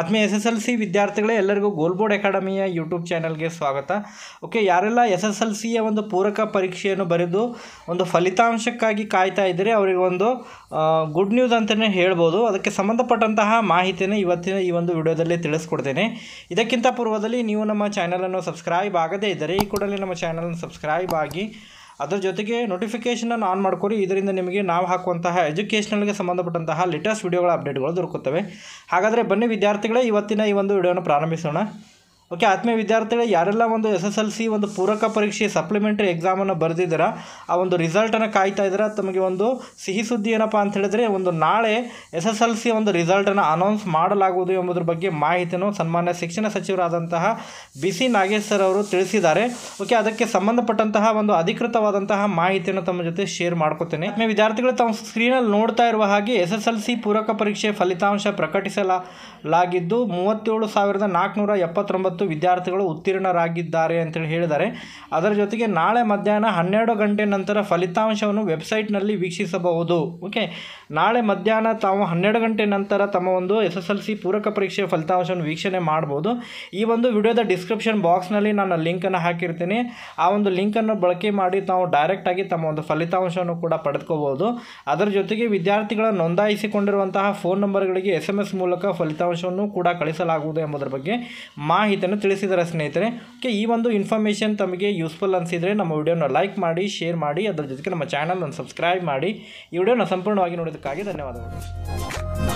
ಆತ್ಮೀಯ S S L C ವಿದ್ಯಾರ್ಥಿಗಳೇ ಎಲ್ಲರಿಗೂ ಗೋಲ್ಬೋರ್ಡ್ ಅಕಾಡೆಮಿಯ ಯೂಟ್ಯೂಬ್ ಚಾನಲ್ಗೆ ಸ್ವಾಗತ ಓಕೆ ಯಾರೆಲ್ಲ ಎಸ್ ಎಸ್ ಎಲ್ ಸಿಯ ಒಂದು ಪೂರಕ ಪರೀಕ್ಷೆಯನ್ನು ಬರೆದು ಒಂದು ಫಲಿತಾಂಶಕ್ಕಾಗಿ ಕಾಯ್ತಾ ಇದ್ದರೆ ಅವರಿಗೆ ಒಂದು ಗುಡ್ ನ್ಯೂಸ್ ಅಂತಲೇ ಹೇಳ್ಬೋದು ಅದಕ್ಕೆ ಸಂಬಂಧಪಟ್ಟಂತಹ ಮಾಹಿತಿಯನ್ನು ಇವತ್ತಿನ ಈ ಒಂದು ವಿಡಿಯೋದಲ್ಲಿ ತಿಳಿಸ್ಕೊಡ್ತೇನೆ ಇದಕ್ಕಿಂತ ಪೂರ್ವದಲ್ಲಿ ನೀವು ನಮ್ಮ ಚಾನಲನ್ನು ಸಬ್ಸ್ಕ್ರೈಬ್ ಆಗದೇ ಇದ್ದರೆ ಈ ಕೂಡಲೇ ನಮ್ಮ ಚಾನಲನ್ನು ಸಬ್ಸ್ಕ್ರೈಬ್ ಆಗಿ ಅದರ ಜೊತೆಗೆ ನೋಟಿಫಿಕೇಷನನ್ನು ಆನ್ ಮಾಡ್ಕೊರಿ ಇದರಿಂದ ನಿಮಗೆ ನಾವು ಹಾಕುವಂತಹ ಎಜುಕೇಷನಲ್ಗೆ ಸಂಬಂಧಪಟ್ಟಂತಹ ಲೇಟೆಸ್ಟ್ ವಿಡಿಯೋಗಳ ಅಪ್ಡೇಟ್ಗಳು ದೊರಕುತ್ತವೆ ಹಾಗಾದರೆ ಬನ್ನಿ ವಿದ್ಯಾರ್ಥಿಗಳೇ ಇವತ್ತಿನ ಈ ಒಂದು ವಿಡಿಯೋನ ಪ್ರಾರಂಭಿಸೋಣ ಓಕೆ ಆತ್ಮೀಯ ವಿದ್ಯಾರ್ಥಿಗಳು ಯಾರೆಲ್ಲ ಒಂದು ಎಸ್ ಎಸ್ ಎಲ್ ಸಿ ಒಂದು ಪೂರಕ ಪರೀಕ್ಷೆ ಸಪ್ಲಿಮೆಂಟ್ರಿ ಎಕ್ಸಾಮನ್ನು ಬರೆದಿದ್ದೀರ ಆ ಒಂದು ರಿಸಲ್ಟನ್ನು ಕಾಯ್ತಾ ಇದ್ದೀರಾ ತಮಗೆ ಒಂದು ಸಿಹಿ ಸುದ್ದಿ ಏನಪ್ಪ ಅಂತ ಹೇಳಿದ್ರೆ ಒಂದು ನಾಳೆ ಎಸ್ ಎಸ್ ಎಲ್ ಸಿ ಒಂದು ರಿಸಲ್ಟನ್ನು ಅನೌನ್ಸ್ ಮಾಡಲಾಗುವುದು ಎಂಬುದ್ರ ಬಗ್ಗೆ ಮಾಹಿತಿಯನ್ನು ಸನ್ಮಾನ್ಯ ಶಿಕ್ಷಣ ಸಚಿವರಾದಂತಹ ಬಿ ಸಿ ನಾಗೇಶ್ ಸರ್ ಅವರು ತಿಳಿಸಿದ್ದಾರೆ ಓಕೆ ಅದಕ್ಕೆ ಸಂಬಂಧಪಟ್ಟಂತಹ ಒಂದು ಅಧಿಕೃತವಾದಂತಹ ಮಾಹಿತಿಯನ್ನು ತಮ್ಮ ಜೊತೆ ಶೇರ್ ಮಾಡ್ಕೋತೇನೆ ಆತ್ಮೀಯ ವಿದ್ಯಾರ್ಥಿಗಳು ತಾವು ಸ್ಕ್ರೀನಲ್ಲಿ ನೋಡ್ತಾ ಇರುವ ಹಾಗೆ ಎಸ್ ಎಸ್ ಎಲ್ ಸಿ ಪೂರಕ ಪರೀಕ್ಷೆ ಫಲಿತಾಂಶ ಪ್ರಕಟಿಸಲಾಗಿದ್ದು ಮೂವತ್ತೇಳು ಸಾವಿರದ ನಾಲ್ಕುನೂರ ಎಪ್ಪತ್ತೊಂಬತ್ತು ವಿದ್ಯಾರ್ಥಿಗಳು ಉತ್ತೀರ್ಣರಾಗಿದ್ದಾರೆ ಅಂತೇಳಿ ಹೇಳಿದ್ದಾರೆ ಅದರ ಜೊತೆಗೆ ನಾಳೆ ಮಧ್ಯಾಹ್ನ ಹನ್ನೆರಡು ಗಂಟೆ ನಂತರ ಫಲಿತಾಂಶವನ್ನು ವೆಬ್ಸೈಟ್ನಲ್ಲಿ ವೀಕ್ಷಿಸಬಹುದು ಓಕೆ ನಾಳೆ ಮಧ್ಯಾಹ್ನ ತಾವು ಹನ್ನೆರಡು ಗಂಟೆ ನಂತರ ತಮ್ಮ ಒಂದು ಎಸ್ ಎಸ್ ಎಲ್ ಸಿ ಪೂರಕ ಪರೀಕ್ಷೆಯ ಫಲಿತಾಂಶವನ್ನು ವೀಕ್ಷಣೆ ಮಾಡ್ಬೋದು ಈ ಒಂದು ವಿಡಿಯೋದ ಡಿಸ್ಕ್ರಿಪ್ಷನ್ ಬಾಕ್ಸ್ನಲ್ಲಿ ನಾನು ಲಿಂಕನ್ನು ಹಾಕಿರ್ತೀನಿ ಆ ಒಂದು ಲಿಂಕನ್ನು ಬಳಕೆ ಮಾಡಿ ತಾವು ಡೈರೆಕ್ಟಾಗಿ ತಮ್ಮ ಒಂದು ಫಲಿತಾಂಶವನ್ನು ಕೂಡ ಪಡೆದುಕೋಬಹುದು ಅದರ ಜೊತೆಗೆ ವಿದ್ಯಾರ್ಥಿಗಳ ನೋಂದಾಯಿಸಿಕೊಂಡಿರುವಂತಹ ಫೋನ್ ನಂಬರ್ಗಳಿಗೆ ಎಸ್ ಎಂ ಎಸ್ ಮೂಲಕ ಫಲಿತಾಂಶವನ್ನು ಕೂಡ ಕಳಿಸಲಾಗುವುದು ಎಂಬುದರ ಬಗ್ಗೆ ಮಾಹಿತಿ ಮಾಹಿತಿಯನ್ನು ತಿಳಿಸಿದ್ದಾರೆ ಸ್ನೇಹಿತರೆ ಓಕೆ ಈ ಒಂದು ಇನ್ಫಾರ್ಮೇಷನ್ ತಮಗೆ ಯೂಸ್ಫುಲ್ ಅನಿಸಿದರೆ ನಮ್ಮ ವಿಡಿಯೋನ ಲೈಕ್ ಮಾಡಿ ಶೇರ್ ಮಾಡಿ ಅದರ ಜೊತೆಗೆ ನಮ್ಮ ಚಾನಲ್ನ ಸಬ್ಸ್ಕ್ರೈಬ್ ಮಾಡಿ ಈ ವಿಡಿಯೋನ ಸಂಪೂರ್ಣವಾಗಿ ನೋಡೋದಕ್ಕಾಗಿ ಧನ್ಯವಾದಗಳು